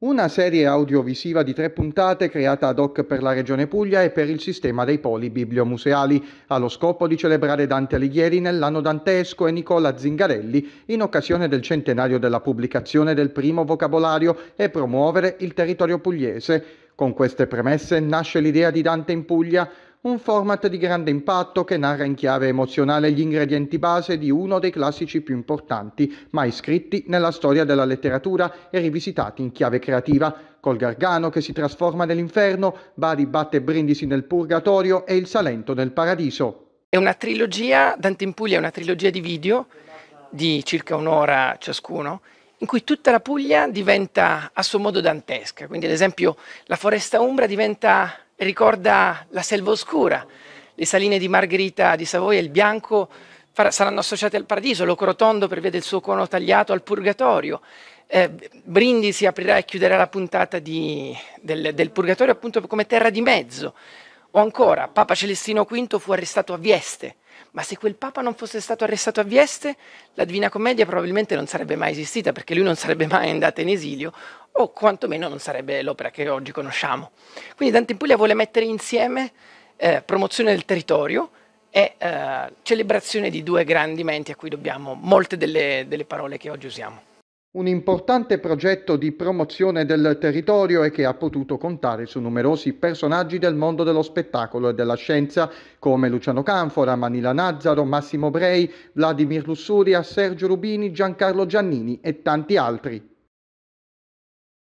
Una serie audiovisiva di tre puntate creata ad hoc per la Regione Puglia e per il sistema dei poli bibliomuseali, allo scopo di celebrare Dante Alighieri nell'anno dantesco e Nicola Zingarelli in occasione del centenario della pubblicazione del primo vocabolario e promuovere il territorio pugliese. Con queste premesse nasce l'idea di Dante in Puglia, un format di grande impatto che narra in chiave emozionale gli ingredienti base di uno dei classici più importanti mai scritti nella storia della letteratura e rivisitati in chiave creativa, col Gargano che si trasforma nell'inferno, Bari batte Brindisi nel purgatorio e il Salento nel paradiso. È una trilogia, Dante in Puglia è una trilogia di video di circa un'ora ciascuno, in cui tutta la Puglia diventa a suo modo dantesca. Quindi, ad esempio, la foresta umbra diventa ricorda la selva oscura. Le saline di Margherita di Savoia, il bianco, saranno associate al paradiso, l'ocrotondo per via del suo cono tagliato al purgatorio. Eh, Brindisi aprirà e chiuderà la puntata di, del, del purgatorio appunto come terra di mezzo. O ancora, Papa Celestino V fu arrestato a Vieste, ma se quel Papa non fosse stato arrestato a Vieste, la Divina Commedia probabilmente non sarebbe mai esistita, perché lui non sarebbe mai andato in esilio, o quantomeno non sarebbe l'opera che oggi conosciamo. Quindi Dante in Puglia vuole mettere insieme eh, promozione del territorio e eh, celebrazione di due grandi menti a cui dobbiamo molte delle, delle parole che oggi usiamo. Un importante progetto di promozione del territorio e che ha potuto contare su numerosi personaggi del mondo dello spettacolo e della scienza come Luciano Canfora, Manila Nazzaro, Massimo Brei, Vladimir Lussuria, Sergio Rubini, Giancarlo Giannini e tanti altri.